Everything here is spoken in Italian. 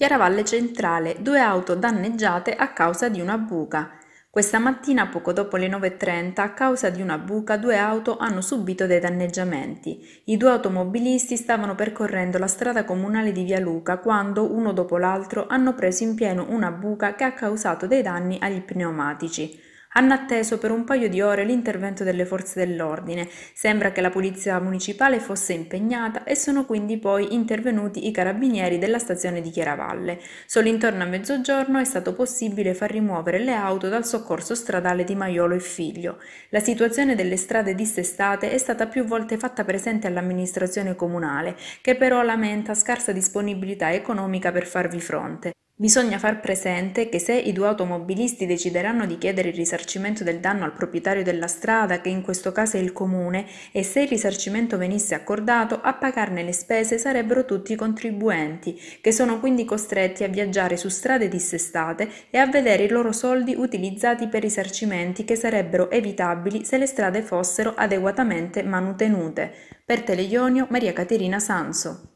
Chiaravalle Centrale, due auto danneggiate a causa di una buca. Questa mattina, poco dopo le 9.30, a causa di una buca, due auto hanno subito dei danneggiamenti. I due automobilisti stavano percorrendo la strada comunale di Via Luca quando, uno dopo l'altro, hanno preso in pieno una buca che ha causato dei danni agli pneumatici hanno atteso per un paio di ore l'intervento delle forze dell'ordine. Sembra che la polizia municipale fosse impegnata e sono quindi poi intervenuti i carabinieri della stazione di Chiaravalle. Solo intorno a mezzogiorno è stato possibile far rimuovere le auto dal soccorso stradale di Maiolo e Figlio. La situazione delle strade dissestate è stata più volte fatta presente all'amministrazione comunale, che però lamenta scarsa disponibilità economica per farvi fronte. Bisogna far presente che se i due automobilisti decideranno di chiedere il risarcimento del danno al proprietario della strada, che in questo caso è il comune, e se il risarcimento venisse accordato, a pagarne le spese sarebbero tutti i contribuenti, che sono quindi costretti a viaggiare su strade dissestate e a vedere i loro soldi utilizzati per risarcimenti che sarebbero evitabili se le strade fossero adeguatamente manutenute. Per Teleionio, Maria Caterina Sanso.